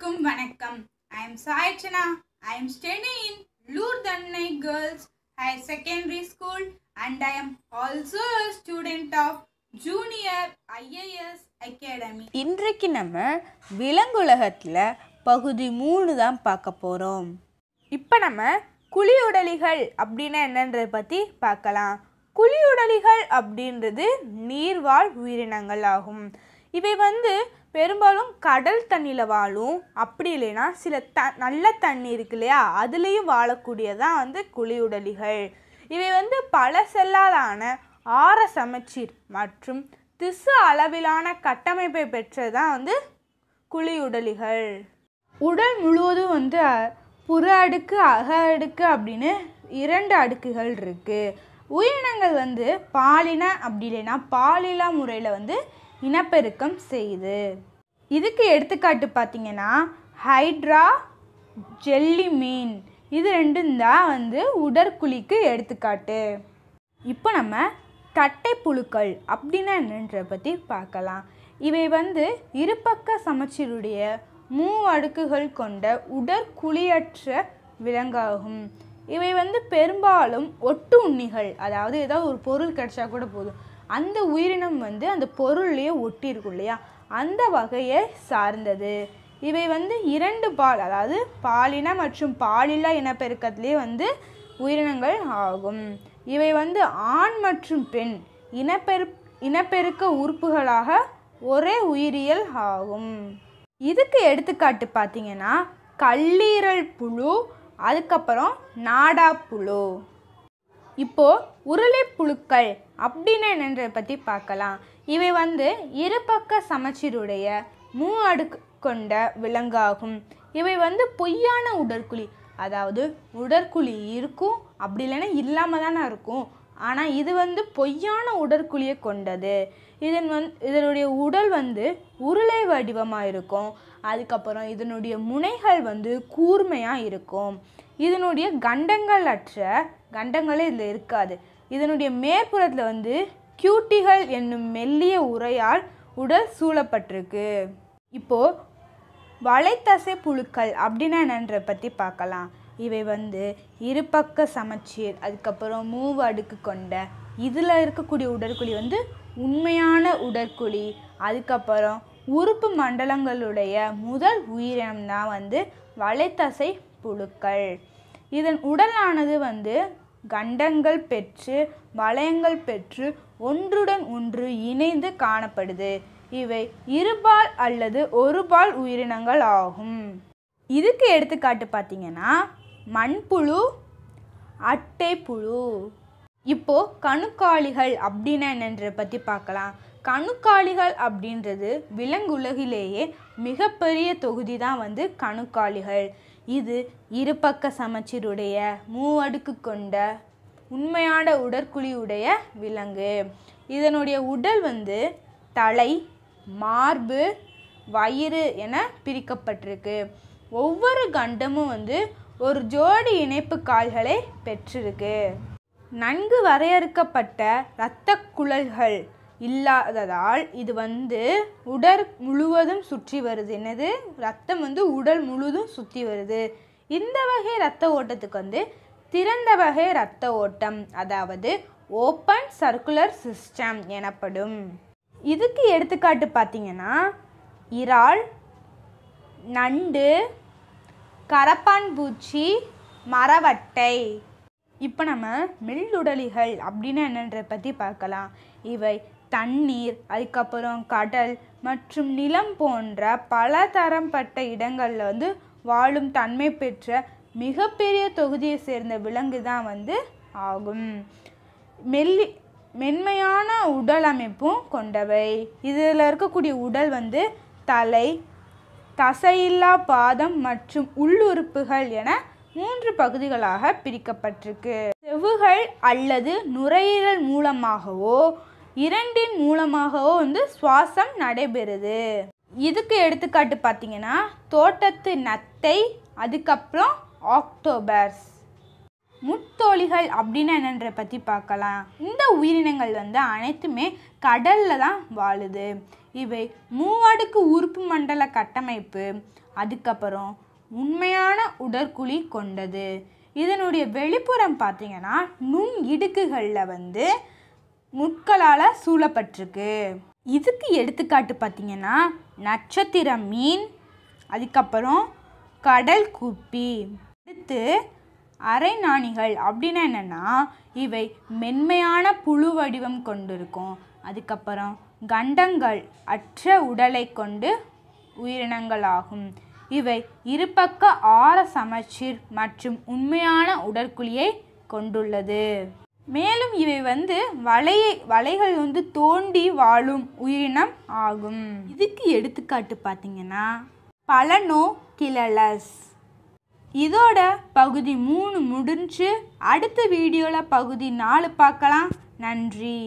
எல்லோருக்கும் வணக்கம் I am Saichana I am studying in தன்னை girls higher secondary school and I am also student of junior IAS academy இன்றைக்கு நம்ம விலங்குலகத்தில் பகுதி மூணு தான் பார்க்க போகிறோம் இப்போ நம்ம குழியுடலிகள் அப்படின்னா என்னன்றதை பற்றி பார்க்கலாம் குழியுடலிகள் அப்படின்றது நீர்வாழ் உயிரினங்கள் ஆகும் இவை வந்து பெரும்பாலும் கடல் தண்ணியில் வாழும் அப்படி இல்லைன்னா சில த நல்ல தண்ணி இருக்கு இல்லையா அதுலேயும் வாழக்கூடியதான் வந்து குழியுடலிகள் இவை வந்து பல செல்லாலான ஆர சமச்சீர் மற்றும் திசு அளவிலான கட்டமைப்பை பெற்றதான் வந்து குழியுடலிகள் உடல் முழுவதும் வந்து புற அடுக்கு அக அடுக்கு அப்படின்னு இரண்டு அடுக்குகள் இருக்குது உயிரினங்கள் வந்து பாலின அப்படி இல்லைன்னா பாலிலா முறையில் வந்து இனப்பெருக்கம் செய்யுது இதுக்கு எடுத்துக்காட்டு பார்த்தீங்கன்னா ஹைட்ரா ஜெல்லி மீன் இது ரெண்டும் தான் வந்து உடற்குழிக்கு எடுத்துக்காட்டு இப்போ நம்ம தட்டை புழுக்கள் அப்படின்னா என்னன்ற பற்றி பார்க்கலாம் இவை வந்து இருபக்க சமச்சீருடைய மூ அடுக்குகள் கொண்ட உடற்குழியற்ற விலங்காகும் இவை வந்து பெரும்பாலும் ஒட்டு உண்ணிகள் அதாவது ஏதாவது ஒரு பொருள் கிடைச்சா கூட போதும் அந்த உயிரினம் வந்து அந்த பொருள்லேயே ஒட்டியிருக்கும் இல்லையா அந்த வகையை சார்ந்தது இவை வந்து இரண்டு பால் அதாவது பாலின மற்றும் பாலில்லா இனப்பெருக்கத்திலே வந்து உயிரினங்கள் ஆகும் இவை வந்து ஆண் மற்றும் பெண் இனப்பெரு இனப்பெருக்க உறுப்புகளாக ஒரே உயிரியல் ஆகும் இதுக்கு எடுத்துக்காட்டு பார்த்தீங்கன்னா கல்லீரல் புழு அதுக்கப்புறம் நாடா புழு இப்போது புழுக்கள் அப்படின்னு என்னன்றதை பற்றி பார்க்கலாம் இவை வந்து இருபக்க சமச்சீருடைய மூ அடுக்கு கொண்ட விலங்காகும் இவை வந்து பொய்யான உடற்குழி அதாவது உடற்குழி இருக்கும் அப்படி இல்லைன்னா இல்லாமல் தானே இருக்கும் ஆனால் இது வந்து பொய்யான உடற்குழியை கொண்டது இதன் வந் இதனுடைய உடல் வந்து உருளை வடிவமாக இருக்கும் அதுக்கப்புறம் இதனுடைய முனைகள் வந்து கூர்மையாக இருக்கும் இதனுடைய கண்டங்கள் அற்ற கண்டங்களே இதில் இருக்காது இதனுடைய மேற்புறத்தில் வந்து கியூட்டிகள் என்னும் மெல்லிய உரையால் உடல் சூழப்பட்டிருக்கு இப்போது வளைத்தசை புழுக்கள் அப்படின்னா என்னன்ற பற்றி பார்க்கலாம் இவை வந்து இருபக்க சமச்சீர் அதுக்கப்புறம் மூவு அடுக்கு கொண்ட இதில் இருக்கக்கூடிய உடற்குழி வந்து உண்மையான உடற்குழி அதுக்கப்புறம் உறுப்பு மண்டலங்களுடைய முதல் உயிரினம் தான் வந்து வலைத்தசை புழுக்கள் இதன் உடலானது வந்து கண்டங்கள் பெற்று வளையங்கள் பெற்று ஒன்றுடன் ஒன்று இணைந்து காணப்படுது இவை இருபால் அல்லது ஒருபால் உயிரினங்கள் ஆகும் இதுக்கு எடுத்துக்காட்டு பார்த்தீங்கன்னா மண்புழு அட்டை புழு இப்போது கணுக்காளிகள் அப்படின்னா என்னன்றதை பற்றி பார்க்கலாம் கணுக்காளிகள் அப்படின்றது விலங்குலகிலேயே மிகப்பெரிய தொகுதி தான் வந்து கணுக்காளிகள் இது இருபக்க சமச்சீருடைய மூவடுக்கு கொண்ட உண்மையான உடற்குழியுடைய விலங்கு இதனுடைய உடல் வந்து தலை மார்பு வயிறு என பிரிக்கப்பட்டிருக்கு ஒவ்வொரு கண்டமும் வந்து ஒரு ஜோடி இணைப்பு கால்களை பெற்றிருக்கு நன்கு வரையறுக்கப்பட்ட இரத்த குழல்கள் இல்லாததால் இது வந்து உடல் முழுவதும் சுற்றி வருது என்னது ரத்தம் வந்து உடல் முழுதும் சுற்றி வருது இந்த வகை ரத்த ஓட்டத்துக்கு வந்து திறந்த வகை இரத்த ஓட்டம் அதாவது ஓப்பன் சர்க்குலர் சிஸ்டம் எனப்படும் இதுக்கு எடுத்துக்காட்டு பார்த்தீங்கன்னா இறால் நண்டு கரப்பான் பூச்சி மரவட்டை இப்போ நம்ம மெல்லுடலிகள் அப்படின்னா என்னன்ற பற்றி பார்க்கலாம் இவை தண்ணீர் அதுக்கப்புறம் கடல் மற்றும் நிலம் போன்ற பல தரம்பட்ட இடங்களில் வந்து வாழும் தன்மை பெற்ற மிகப்பெரிய தொகுதியை சேர்ந்த விலங்கு தான் வந்து ஆகும் மெல்லி மென்மையான உடல் அமைப்பும் கொண்டவை இதில் இருக்கக்கூடிய உடல் வந்து தலை தசையில்லா பாதம் மற்றும் உள்ளுறுப்புகள் என மூன்று பகுதிகளாக பிரிக்கப்பட்டிருக்கு செவுகள் அல்லது நுரையீரல் மூலமாகவோ இரண்டின் மூலமாகவோ வந்து சுவாசம் நடைபெறுது இதுக்கு எடுத்துக்காட்டு பார்த்தீங்கன்னா தோட்டத்து நத்தை அதுக்கப்புறம் ஆக்டோபர்ஸ் முத்தோழிகள் அப்படின்னா என்னன்ற பற்றி பார்க்கலாம் இந்த உயிரினங்கள் வந்து அனைத்துமே கடலில் தான் வாழுது இவை மூவாடுக்கு உறுப்பு மண்டல கட்டமைப்பு அதுக்கப்புறம் உண்மையான உடற்குழி கொண்டது இதனுடைய வெளிப்புறம் பார்த்திங்கன்னா நுண் இடுக்குகளில் வந்து முட்களால் சூழப்பட்டிருக்கு இதுக்கு எடுத்துக்காட்டு பார்த்தீங்கன்னா நட்சத்திர மீன் அதுக்கப்புறம் கடல் குப்பி அடுத்து அரை நாணிகள் அப்படின்னா என்னென்னா இவை மென்மையான புழு வடிவம் கொண்டிருக்கும் அதுக்கப்புறம் கண்டங்கள் அற்ற உடலை கொண்டு உயிரினங்களாகும் இவை இருபக்க ஆர சமச்சீர் மற்றும் உண்மையான உடற்குழியை கொண்டுள்ளது மேலும் இவை வந்து வலையை வலைகள் வந்து தோண்டி வாழும் உயிரினம் ஆகும் இதுக்கு எடுத்துக்காட்டு பார்த்தீங்கன்னா பலனோ கிளலஸ் இதோட பகுதி மூணு முடிஞ்சு அடுத்த வீடியோவில் பகுதி நாலு பார்க்கலாம் நன்றி